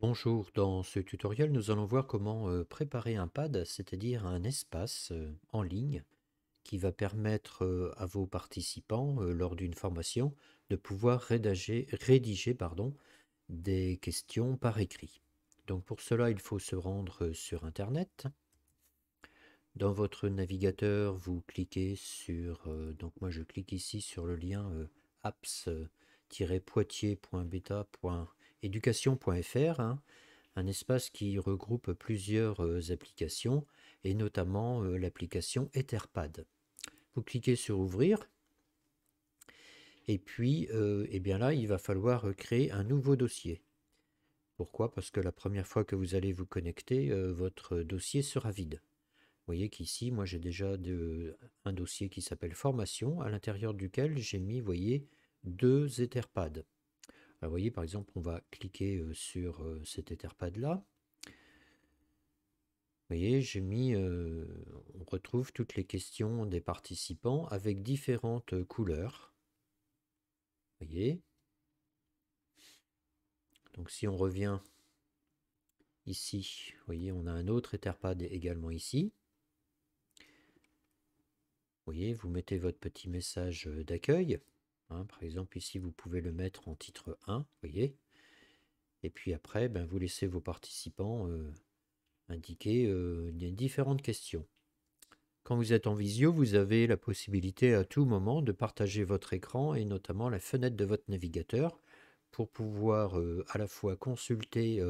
Bonjour, dans ce tutoriel, nous allons voir comment euh, préparer un pad, c'est-à-dire un espace euh, en ligne qui va permettre euh, à vos participants, lors d'une formation, de pouvoir rédiger pardon, des questions par écrit. Donc pour cela, il faut se rendre sur Internet. Dans votre navigateur, vous cliquez sur... donc moi, je clique ici sur le lien apps-poitiers.beta.com éducation.fr, hein, un espace qui regroupe plusieurs euh, applications et notamment euh, l'application Etherpad. Vous cliquez sur Ouvrir et puis euh, eh bien là il va falloir créer un nouveau dossier. Pourquoi Parce que la première fois que vous allez vous connecter, votre dossier sera vide. Vous voyez qu'ici, moi j'ai déjà un dossier qui s'appelle formation, à l'intérieur duquel j'ai mis, voyez, deux Etherpads. Vous bah, voyez, par exemple, on va cliquer euh, sur euh, cet Etherpad là. Vous voyez, j'ai mis, euh, on retrouve toutes les questions des participants avec différentes couleurs. Vous voyez. Donc si on revient ici, vous voyez, on a un autre Etherpad également ici. Vous voyez, vous mettez votre petit message d'accueil. Hein, par exemple, ici, vous pouvez le mettre en titre 1, vous voyez. Et puis après, ben, vous laissez vos participants euh, indiquer euh, les différentes questions. Quand vous êtes en visio, vous avez la possibilité à tout moment de partager votre écran et notamment la fenêtre de votre navigateur pour pouvoir euh, à la fois consulter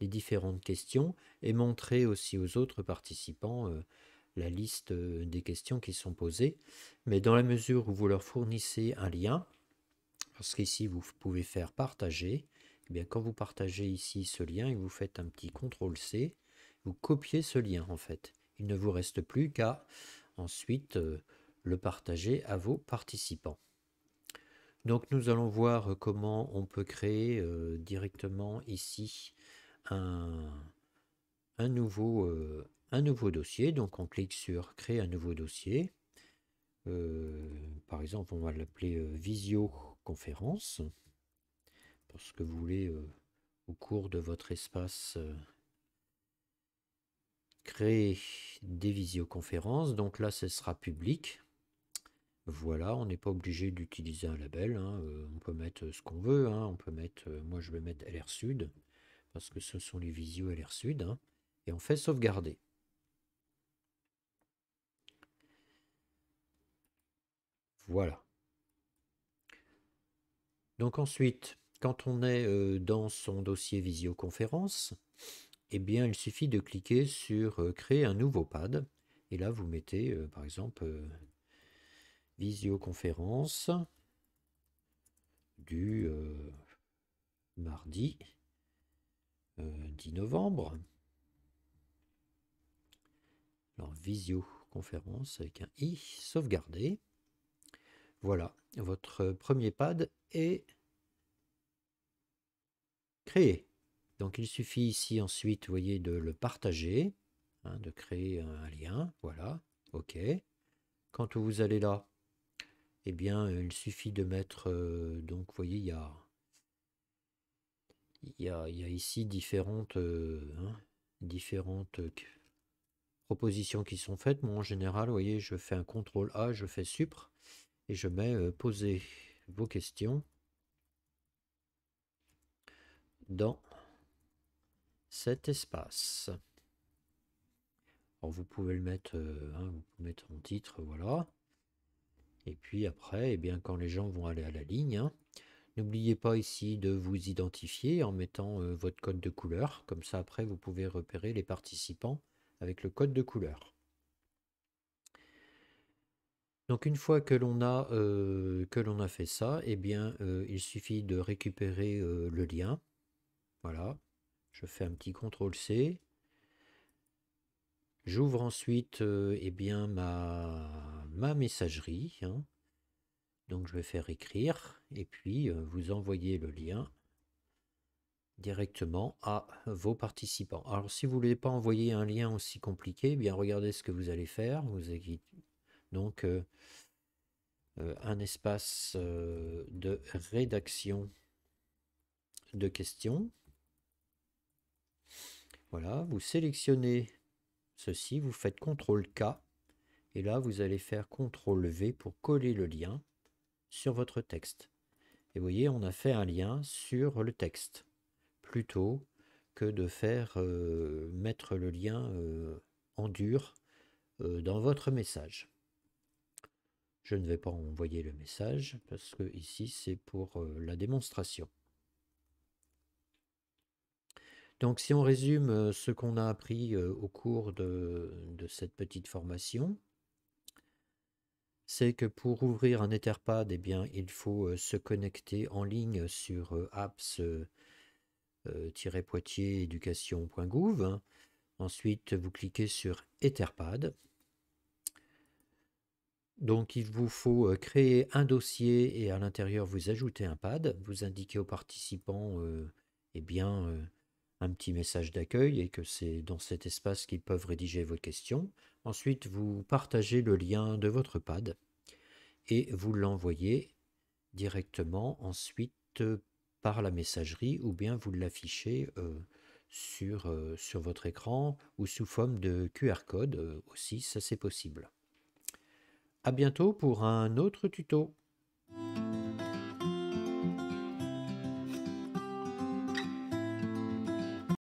les différentes questions et montrer aussi aux autres participants la liste euh, des questions qui sont posées, mais dans la mesure où vous leur fournissez un lien, parce qu'ici vous pouvez faire partager, eh bien quand vous partagez ici ce lien et vous faites un petit CTRL-C, vous copiez ce lien en fait. Il ne vous reste plus qu'à ensuite euh, le partager à vos participants. Donc nous allons voir comment on peut créer euh, directement ici un, un nouveau, un nouveau dossier. Donc on clique sur créer un nouveau dossier. Euh, par exemple, on va l'appeler euh, visioconférence parce que vous voulez euh, au cours de votre espace créer des visioconférences. Donc là, ce sera public. Voilà, on n'est pas obligé d'utiliser un label. Hein, on peut mettre ce qu'on veut. Hein. On peut mettre, moi je vais mettre LR Sud parce que ce sont les visio LR Sud. Hein. Et on fait sauvegarder. Voilà. Donc ensuite, quand on est euh, dans son dossier visioconférence, eh bien, il suffit de cliquer sur euh, Créer un nouveau pad. Et là, vous mettez, euh, par exemple, visioconférence du mardi 10 novembre. Alors, visioconférence avec un i, sauvegardé. Voilà, votre euh, premier pad est créé. Donc il suffit ici ensuite, vous voyez, de le partager, hein, de créer un lien, voilà, ok. Quand vous allez là, eh bien euh, il suffit de mettre, euh, donc vous voyez, il y a, il y a, ici différentes, hein, propositions qui sont faites. Moi en général, vous voyez, je fais un CTRL A, je fais SUPRE et je mets euh, poser vos questions dans cet espace. vous pouvez le mettre, euh, hein, mettre en titre, voilà. Et puis après, eh bien, quand les gens vont aller à la ligne, hein, n'oubliez pas ici de vous identifier en mettant euh, votre code de couleur. Comme ça, après, vous pouvez repérer les participants avec le code de couleur. Donc une fois que l'on a, euh, a fait ça, eh bien, euh, il suffit de récupérer euh, le lien. Voilà, je fais un petit CTRL-C. J'ouvre ensuite eh bien, ma, ma messagerie. Hein. Donc je vais faire écrire et puis vous envoyez le lien directement à vos participants. Alors si vous ne voulez pas envoyer un lien aussi compliqué, eh bien regardez ce que vous allez faire. Vous donc, euh, euh, un espace euh, de rédaction de questions. Voilà, vous sélectionnez ceci, vous faites CTRL K, et là vous allez faire CTRL V pour coller le lien sur votre texte. Et vous voyez, on a fait un lien sur le texte, plutôt que de faire mettre le lien en dur dans votre message. Je ne vais pas envoyer le message parce que ici c'est pour euh, la démonstration. Donc si on résume euh, ce qu'on a appris euh, au cours de, cette petite formation, c'est que pour ouvrir un Etherpad, eh bien, il faut se connecter en ligne sur apps-poitiers-éducation.gouv. Ensuite, vous cliquez sur Etherpad. Donc il vous faut euh, créer un dossier et à l'intérieur vous ajoutez un pad, vous indiquez aux participants euh, eh bien, euh, un petit message d'accueil et que c'est dans cet espace qu'ils peuvent rédiger vos questions. Ensuite vous partagez le lien de votre pad et vous l'envoyez directement ensuite par la messagerie ou bien vous l'affichez sur, sur votre écran ou sous forme de QR code aussi, ça c'est possible. A bientôt pour un autre tuto.